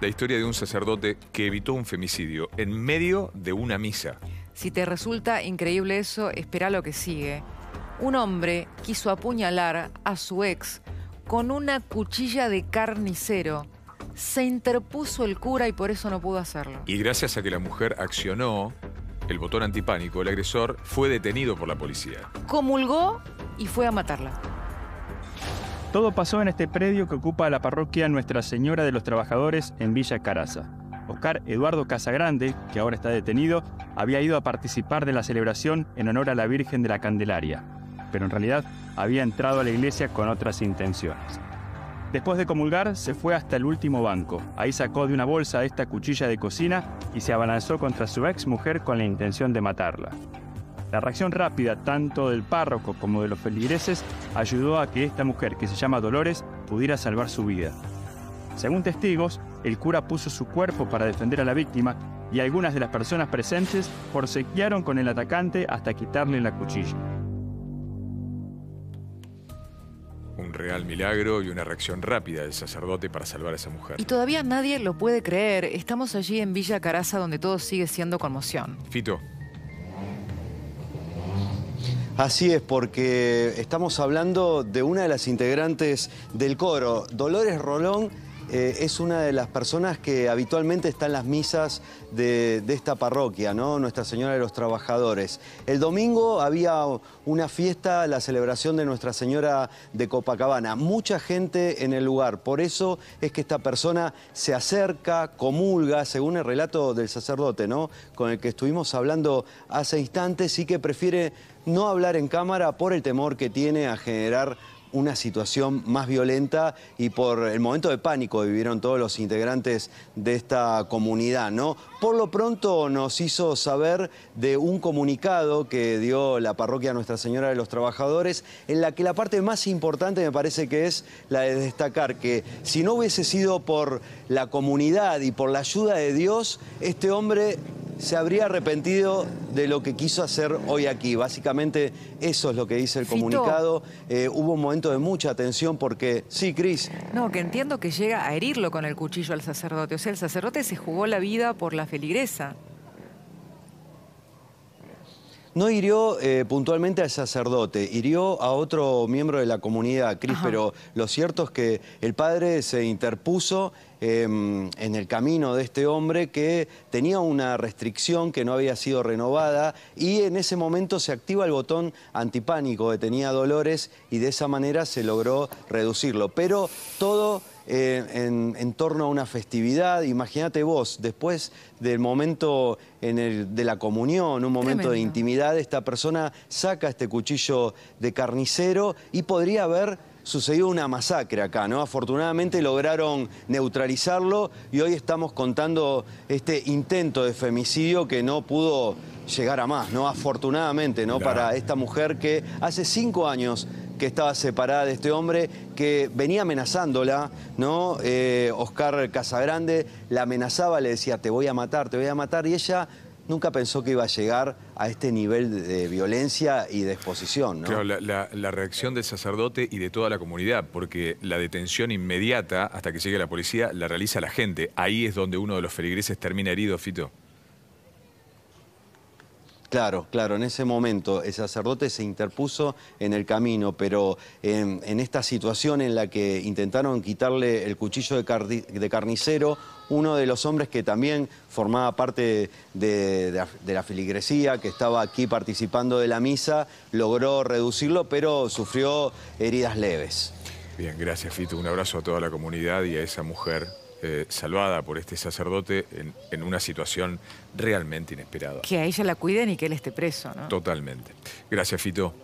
la historia de un sacerdote que evitó un femicidio en medio de una misa. Si te resulta increíble eso, espera lo que sigue. Un hombre quiso apuñalar a su ex con una cuchilla de carnicero. Se interpuso el cura y por eso no pudo hacerlo. Y gracias a que la mujer accionó el botón antipánico, el agresor fue detenido por la policía. Comulgó y fue a matarla. Todo pasó en este predio que ocupa la parroquia Nuestra Señora de los Trabajadores en Villa Caraza. Oscar Eduardo Casagrande, que ahora está detenido, había ido a participar de la celebración en honor a la Virgen de la Candelaria, pero en realidad había entrado a la iglesia con otras intenciones. Después de comulgar, se fue hasta el último banco. Ahí sacó de una bolsa esta cuchilla de cocina y se abalanzó contra su ex mujer con la intención de matarla. La reacción rápida tanto del párroco como de los feligreses ayudó a que esta mujer, que se llama Dolores, pudiera salvar su vida. Según testigos, el cura puso su cuerpo para defender a la víctima y algunas de las personas presentes forcejearon con el atacante hasta quitarle la cuchilla. Un real milagro y una reacción rápida del sacerdote para salvar a esa mujer. Y todavía nadie lo puede creer. Estamos allí en Villa Caraza donde todo sigue siendo conmoción. Fito, Así es, porque estamos hablando de una de las integrantes del coro, Dolores Rolón eh, es una de las personas que habitualmente está en las misas de, esta parroquia, ¿no? Nuestra Señora de los Trabajadores. El domingo había una fiesta, la celebración de Nuestra Señora de Copacabana. Mucha gente en el lugar, por eso es que esta persona se acerca, comulga, según el relato del sacerdote, ¿no? Con el que estuvimos hablando hace instantes y que prefiere no hablar en cámara por el temor que tiene a generar una situación más violenta y por el momento de pánico vivieron todos los integrantes de esta comunidad, ¿no? Por lo pronto nos hizo saber de un comunicado que dio la parroquia Nuestra Señora de los Trabajadores, en la que la parte más importante me parece que es la de destacar que si no hubiese sido por la comunidad y por la ayuda de Dios, este hombre se habría arrepentido de lo que quiso hacer hoy aquí. Básicamente eso es lo que dice el comunicado. Eh, hubo un momento de mucha tensión porque, sí, Cris. No, que entiendo que llega a herirlo con el cuchillo al sacerdote. O sea, el sacerdote se jugó la vida por la feligresa. No hirió eh, puntualmente al sacerdote, hirió a otro miembro de la comunidad, Cris, pero lo cierto es que el padre se interpuso Em, en el camino de este hombre que tenía una restricción que no había sido renovada y en ese momento se activa el botón antipánico que tenía Dolores y de esa manera se logró reducirlo. Pero todo... Eh, en, torno a una festividad. Imagínate vos, después del momento de la comunión, un momento de intimidad, esta persona saca este cuchillo de carnicero y podría haber sucedió una masacre acá, ¿no? Afortunadamente lograron neutralizarlo y hoy estamos contando este intento de femicidio que no pudo llegar a más, ¿no? Afortunadamente, ¿no? Para esta mujer que hace cinco años que estaba separada de este hombre que venía amenazándola, ¿no? Eh, Oscar Casagrande la amenazaba, le decía, te voy a matar, te voy a matar, y ella nunca pensó que iba a llegar a este nivel de violencia y de exposición. ¿no? la, la, reacción del sacerdote y de toda la comunidad, porque la detención inmediata hasta que llegue la policía la realiza la gente. Ahí es donde uno de los feligreses termina herido, Fito. Claro, claro, en ese momento el sacerdote se interpuso en el camino, pero en, esta situación en la que intentaron quitarle el cuchillo de, carnicero, uno de los hombres que también formaba parte de, de, la filigresía, que estaba aquí participando de la misa, logró reducirlo, pero sufrió heridas leves. Bien, gracias Fito, un abrazo a toda la comunidad y a esa mujer eh, salvada por este sacerdote en, una situación realmente inesperada. Que a ella la cuiden y que él esté preso, Totalmente. Gracias, Fito.